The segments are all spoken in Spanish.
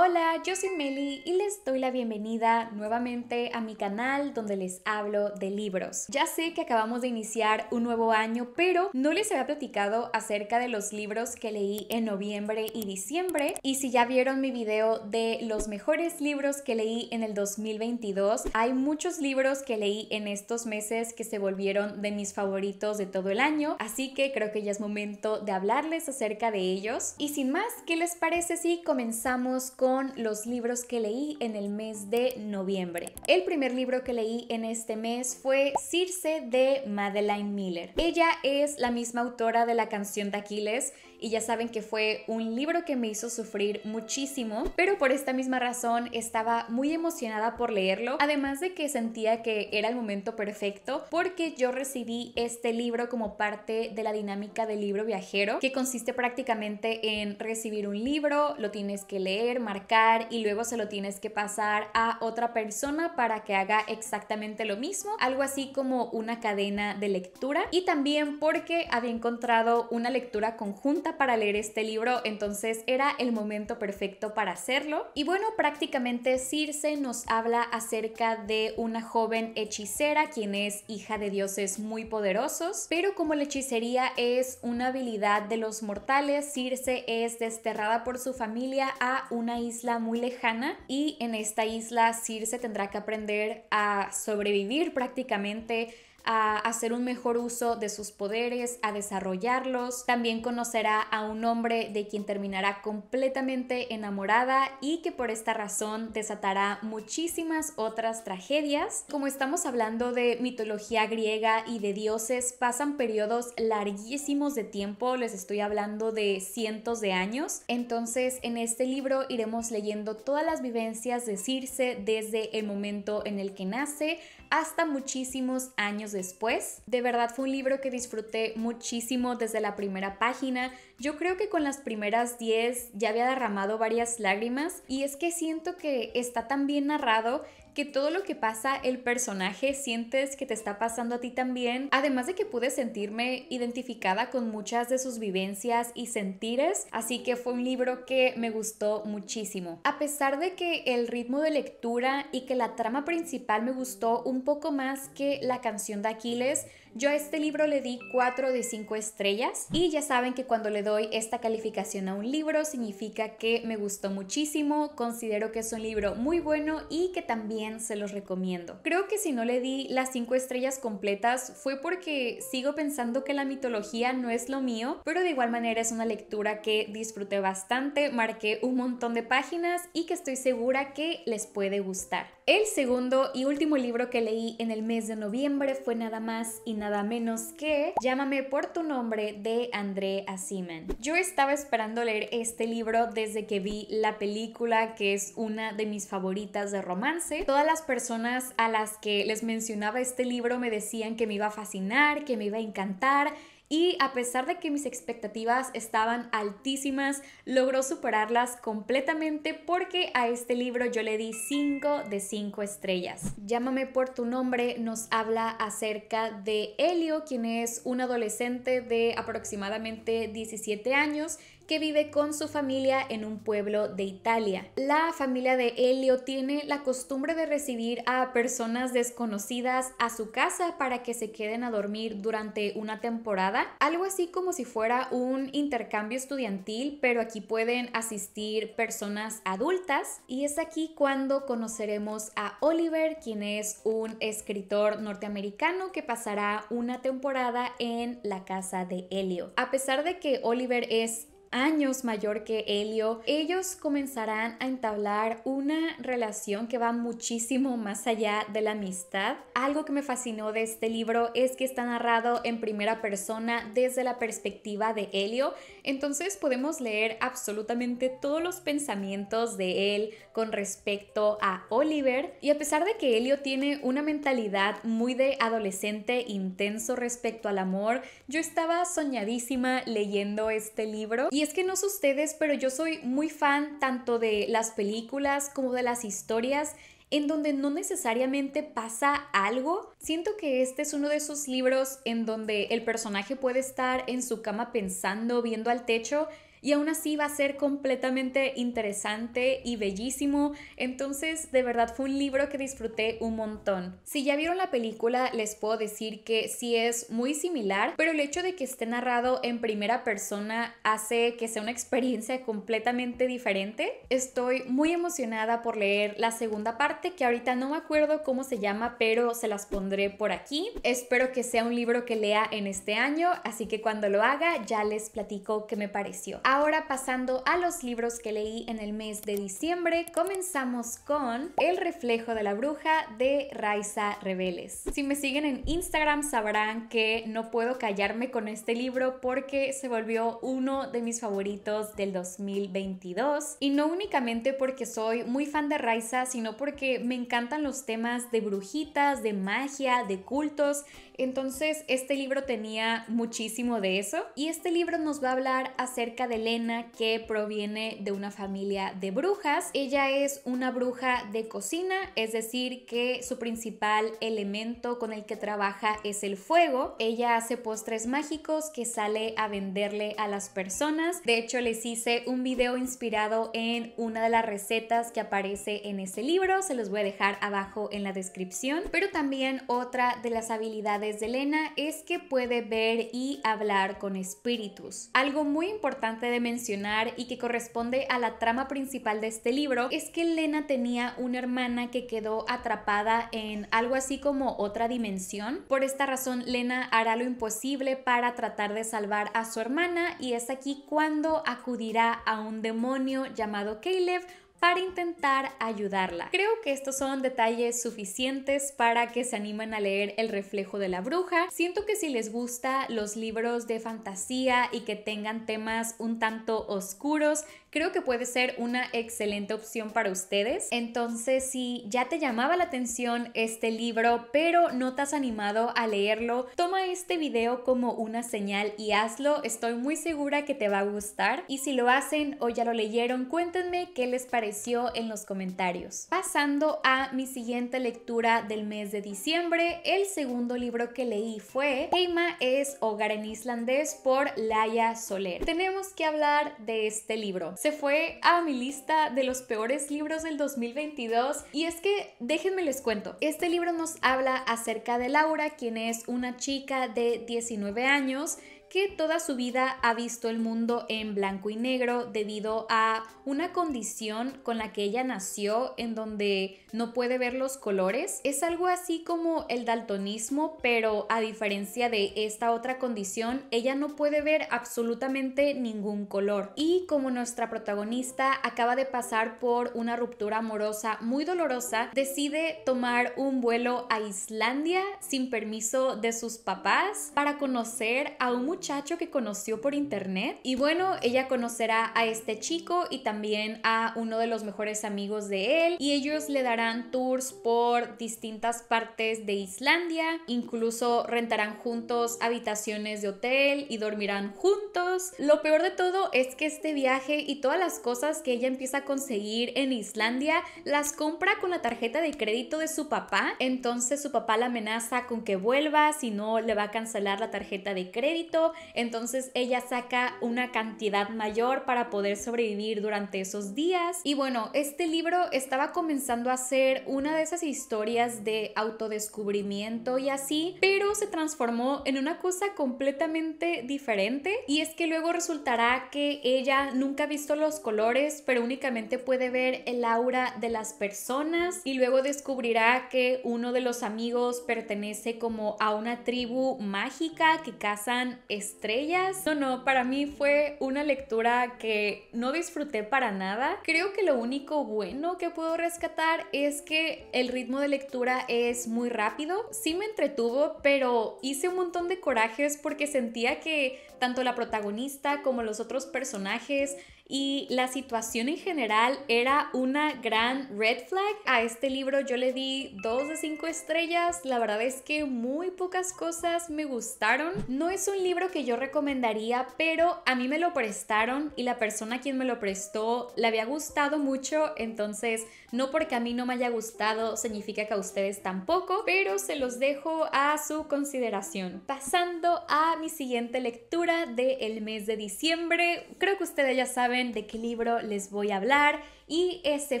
Hola, yo soy Meli y les doy la bienvenida nuevamente a mi canal donde les hablo de libros. Ya sé que acabamos de iniciar un nuevo año, pero no les había platicado acerca de los libros que leí en noviembre y diciembre. Y si ya vieron mi video de los mejores libros que leí en el 2022, hay muchos libros que leí en estos meses que se volvieron de mis favoritos de todo el año, así que creo que ya es momento de hablarles acerca de ellos. Y sin más, ¿qué les parece si comenzamos con con los libros que leí en el mes de noviembre. El primer libro que leí en este mes fue Circe de Madeleine Miller. Ella es la misma autora de la canción de Aquiles, y ya saben que fue un libro que me hizo sufrir muchísimo, pero por esta misma razón estaba muy emocionada por leerlo, además de que sentía que era el momento perfecto porque yo recibí este libro como parte de la dinámica del libro viajero, que consiste prácticamente en recibir un libro, lo tienes que leer, marcar y luego se lo tienes que pasar a otra persona para que haga exactamente lo mismo, algo así como una cadena de lectura y también porque había encontrado una lectura conjunta para leer este libro, entonces era el momento perfecto para hacerlo. Y bueno, prácticamente Circe nos habla acerca de una joven hechicera quien es hija de dioses muy poderosos, pero como la hechicería es una habilidad de los mortales, Circe es desterrada por su familia a una isla muy lejana y en esta isla Circe tendrá que aprender a sobrevivir prácticamente a hacer un mejor uso de sus poderes, a desarrollarlos. También conocerá a un hombre de quien terminará completamente enamorada y que por esta razón desatará muchísimas otras tragedias. Como estamos hablando de mitología griega y de dioses, pasan periodos larguísimos de tiempo, les estoy hablando de cientos de años. Entonces, en este libro iremos leyendo todas las vivencias de Circe desde el momento en el que nace hasta muchísimos años después. De verdad fue un libro que disfruté muchísimo desde la primera página. Yo creo que con las primeras 10 ya había derramado varias lágrimas y es que siento que está tan bien narrado que todo lo que pasa el personaje sientes que te está pasando a ti también, además de que pude sentirme identificada con muchas de sus vivencias y sentires, así que fue un libro que me gustó muchísimo. A pesar de que el ritmo de lectura y que la trama principal me gustó un poco más que la canción de Aquiles, yo a este libro le di 4 de 5 estrellas y ya saben que cuando le doy esta calificación a un libro significa que me gustó muchísimo, considero que es un libro muy bueno y que también se los recomiendo. Creo que si no le di las 5 estrellas completas fue porque sigo pensando que la mitología no es lo mío, pero de igual manera es una lectura que disfruté bastante, marqué un montón de páginas y que estoy segura que les puede gustar. El segundo y último libro que leí en el mes de noviembre fue nada más y nada menos que Llámame por tu nombre de André Aciman. Yo estaba esperando leer este libro desde que vi la película que es una de mis favoritas de romance. Todas las personas a las que les mencionaba este libro me decían que me iba a fascinar, que me iba a encantar y a pesar de que mis expectativas estaban altísimas, logró superarlas completamente porque a este libro yo le di 5 de 5 estrellas. Llámame por tu nombre nos habla acerca de Helio, quien es un adolescente de aproximadamente 17 años que vive con su familia en un pueblo de Italia. La familia de Elio tiene la costumbre de recibir a personas desconocidas a su casa para que se queden a dormir durante una temporada, algo así como si fuera un intercambio estudiantil, pero aquí pueden asistir personas adultas y es aquí cuando conoceremos a Oliver, quien es un escritor norteamericano que pasará una temporada en la casa de Elio. A pesar de que Oliver es años mayor que Helio, ellos comenzarán a entablar una relación que va muchísimo más allá de la amistad. Algo que me fascinó de este libro es que está narrado en primera persona desde la perspectiva de Helio, entonces podemos leer absolutamente todos los pensamientos de él con respecto a Oliver y a pesar de que Helio tiene una mentalidad muy de adolescente intenso respecto al amor, yo estaba soñadísima leyendo este libro y es que no sé ustedes, pero yo soy muy fan tanto de las películas como de las historias en donde no necesariamente pasa algo. Siento que este es uno de esos libros en donde el personaje puede estar en su cama pensando, viendo al techo y aún así va a ser completamente interesante y bellísimo. Entonces, de verdad fue un libro que disfruté un montón. Si ya vieron la película, les puedo decir que sí es muy similar, pero el hecho de que esté narrado en primera persona hace que sea una experiencia completamente diferente. Estoy muy emocionada por leer la segunda parte, que ahorita no me acuerdo cómo se llama, pero se las pondré por aquí. Espero que sea un libro que lea en este año, así que cuando lo haga ya les platico qué me pareció. Ahora pasando a los libros que leí en el mes de diciembre, comenzamos con El reflejo de la bruja de Raiza Rebeles. Si me siguen en Instagram sabrán que no puedo callarme con este libro porque se volvió uno de mis favoritos del 2022 y no únicamente porque soy muy fan de Raiza, sino porque me encantan los temas de brujitas, de magia, de cultos entonces, este libro tenía muchísimo de eso y este libro nos va a hablar acerca de Elena que proviene de una familia de brujas. Ella es una bruja de cocina, es decir, que su principal elemento con el que trabaja es el fuego. Ella hace postres mágicos que sale a venderle a las personas. De hecho, les hice un video inspirado en una de las recetas que aparece en este libro. Se los voy a dejar abajo en la descripción. Pero también otra de las habilidades de Lena es que puede ver y hablar con espíritus. Algo muy importante de mencionar y que corresponde a la trama principal de este libro es que Lena tenía una hermana que quedó atrapada en algo así como otra dimensión. Por esta razón, Lena hará lo imposible para tratar de salvar a su hermana y es aquí cuando acudirá a un demonio llamado Caleb para intentar ayudarla. Creo que estos son detalles suficientes para que se animen a leer El reflejo de la bruja. Siento que si les gusta los libros de fantasía y que tengan temas un tanto oscuros, creo que puede ser una excelente opción para ustedes. Entonces, si ya te llamaba la atención este libro, pero no te has animado a leerlo, toma este video como una señal y hazlo. Estoy muy segura que te va a gustar. Y si lo hacen o ya lo leyeron, cuéntenme qué les pareció en los comentarios. Pasando a mi siguiente lectura del mes de diciembre, el segundo libro que leí fue Heima es Hogar en Islandés por Laia Soler. Tenemos que hablar de este libro se fue a mi lista de los peores libros del 2022 y es que déjenme les cuento, este libro nos habla acerca de Laura, quien es una chica de 19 años que toda su vida ha visto el mundo en blanco y negro debido a una condición con la que ella nació en donde no puede ver los colores. Es algo así como el daltonismo, pero a diferencia de esta otra condición, ella no puede ver absolutamente ningún color. Y como nuestra protagonista acaba de pasar por una ruptura amorosa muy dolorosa, decide tomar un vuelo a Islandia sin permiso de sus papás para conocer a un muchacho que conoció por internet. Y bueno, ella conocerá a este chico y también a uno de los mejores amigos de él. Y ellos le darán tours por distintas partes de Islandia. Incluso rentarán juntos habitaciones de hotel y dormirán juntos. Lo peor de todo es que este viaje y todas las cosas que ella empieza a conseguir en Islandia las compra con la tarjeta de crédito de su papá. Entonces su papá la amenaza con que vuelva, si no le va a cancelar la tarjeta de crédito entonces ella saca una cantidad mayor para poder sobrevivir durante esos días. Y bueno, este libro estaba comenzando a ser una de esas historias de autodescubrimiento y así, pero se transformó en una cosa completamente diferente y es que luego resultará que ella nunca ha visto los colores, pero únicamente puede ver el aura de las personas y luego descubrirá que uno de los amigos pertenece como a una tribu mágica que cazan estrellas. No, no, para mí fue una lectura que no disfruté para nada. Creo que lo único bueno que puedo rescatar es que el ritmo de lectura es muy rápido. Sí me entretuvo, pero hice un montón de corajes porque sentía que tanto la protagonista como los otros personajes y la situación en general era una gran red flag. A este libro yo le di dos de cinco estrellas, la verdad es que muy pocas cosas me gustaron. No es un libro que yo recomendaría, pero a mí me lo prestaron y la persona quien me lo prestó le había gustado mucho, entonces no porque a mí no me haya gustado significa que a ustedes tampoco, pero se los dejo a su consideración. Pasando a mi siguiente lectura del mes de diciembre, creo que ustedes ya saben de qué libro les voy a hablar y ese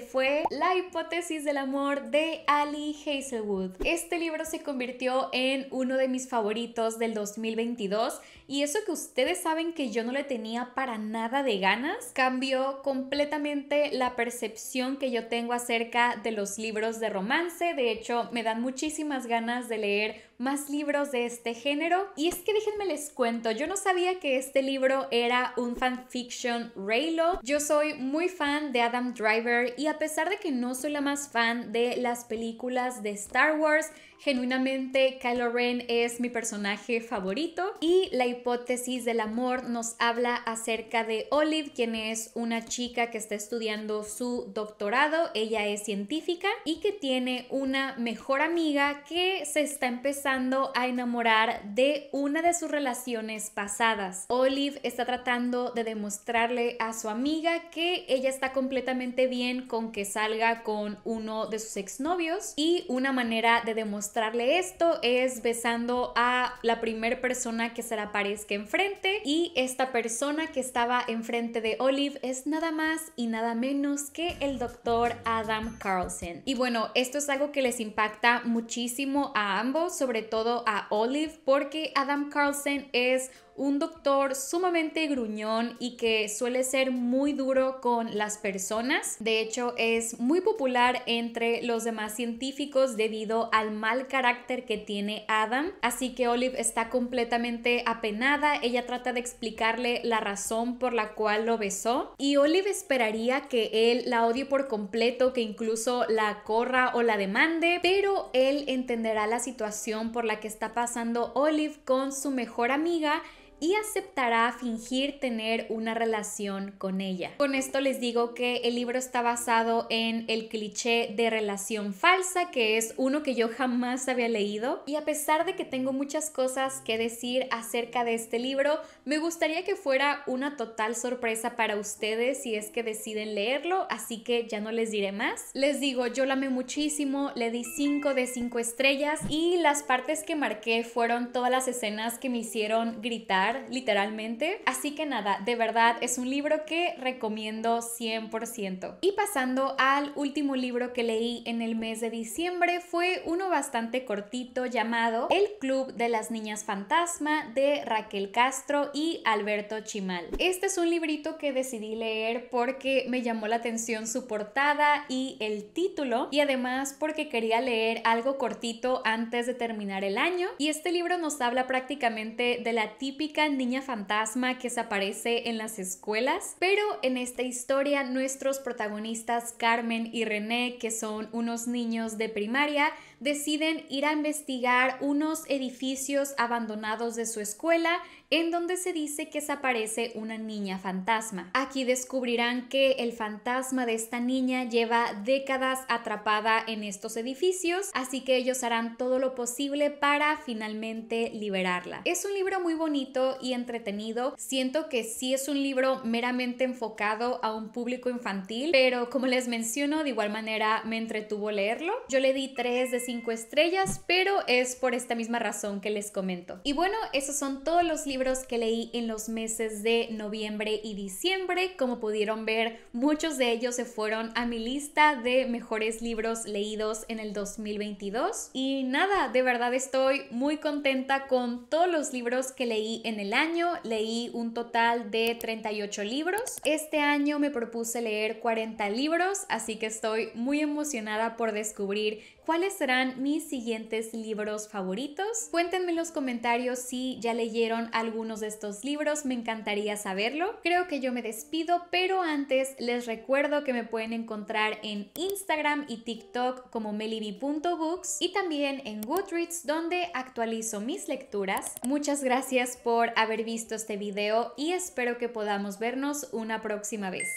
fue La hipótesis del amor de Ali Hazelwood. Este libro se convirtió en uno de mis favoritos del 2022 y eso que ustedes saben que yo no le tenía para nada de ganas, cambió completamente la percepción que yo tengo acerca de los libros de romance. De hecho, me dan muchísimas ganas de leer más libros de este género. Y es que déjenme les cuento, yo no sabía que este libro era un fanfiction Raylo. Yo soy muy fan de Adam Driver y a pesar de que no soy la más fan de las películas de Star Wars, genuinamente Kylo Ren es mi personaje favorito y la hipótesis del amor nos habla acerca de Olive, quien es una chica que está estudiando su doctorado, ella es científica y que tiene una mejor amiga que se está empezando a enamorar de una de sus relaciones pasadas. Olive está tratando de demostrarle a su amiga que ella está completamente bien con que salga con uno de sus exnovios y una manera de demostrarle esto es besando a la primera persona que se le aparezca enfrente y esta persona que estaba enfrente de Olive es nada más y nada menos que el doctor Adam Carlson. Y bueno, esto es algo que les impacta muchísimo a ambos, sobre todo a Olive, porque Adam Carlson es un doctor sumamente gruñón y que suele ser muy duro con las personas. De hecho, es muy popular entre los demás científicos debido al mal carácter que tiene Adam. Así que Olive está completamente apenada. Ella trata de explicarle la razón por la cual lo besó. Y Olive esperaría que él la odie por completo, que incluso la corra o la demande, pero él entenderá la situación por la que está pasando Olive con su mejor amiga y aceptará fingir tener una relación con ella. Con esto les digo que el libro está basado en el cliché de relación falsa, que es uno que yo jamás había leído. Y a pesar de que tengo muchas cosas que decir acerca de este libro, me gustaría que fuera una total sorpresa para ustedes si es que deciden leerlo, así que ya no les diré más. Les digo, yo la amé muchísimo, le di 5 de 5 estrellas y las partes que marqué fueron todas las escenas que me hicieron gritar literalmente. Así que nada, de verdad es un libro que recomiendo 100%. Y pasando al último libro que leí en el mes de diciembre fue uno bastante cortito llamado El Club de las Niñas Fantasma de Raquel Castro y Alberto Chimal. Este es un librito que decidí leer porque me llamó la atención su portada y el título y además porque quería leer algo cortito antes de terminar el año y este libro nos habla prácticamente de la típica niña fantasma que se aparece en las escuelas, pero en esta historia nuestros protagonistas Carmen y René, que son unos niños de primaria, deciden ir a investigar unos edificios abandonados de su escuela en donde se dice que desaparece una niña fantasma. Aquí descubrirán que el fantasma de esta niña lleva décadas atrapada en estos edificios, así que ellos harán todo lo posible para finalmente liberarla. Es un libro muy bonito y entretenido. Siento que sí es un libro meramente enfocado a un público infantil, pero como les menciono, de igual manera me entretuvo leerlo. Yo le di tres de estrellas, pero es por esta misma razón que les comento. Y bueno, esos son todos los libros que leí en los meses de noviembre y diciembre. Como pudieron ver, muchos de ellos se fueron a mi lista de mejores libros leídos en el 2022. Y nada, de verdad estoy muy contenta con todos los libros que leí en el año. Leí un total de 38 libros. Este año me propuse leer 40 libros, así que estoy muy emocionada por descubrir ¿Cuáles serán mis siguientes libros favoritos? Cuéntenme en los comentarios si ya leyeron algunos de estos libros, me encantaría saberlo. Creo que yo me despido, pero antes les recuerdo que me pueden encontrar en Instagram y TikTok como melibi.books y también en Goodreads donde actualizo mis lecturas. Muchas gracias por haber visto este video y espero que podamos vernos una próxima vez.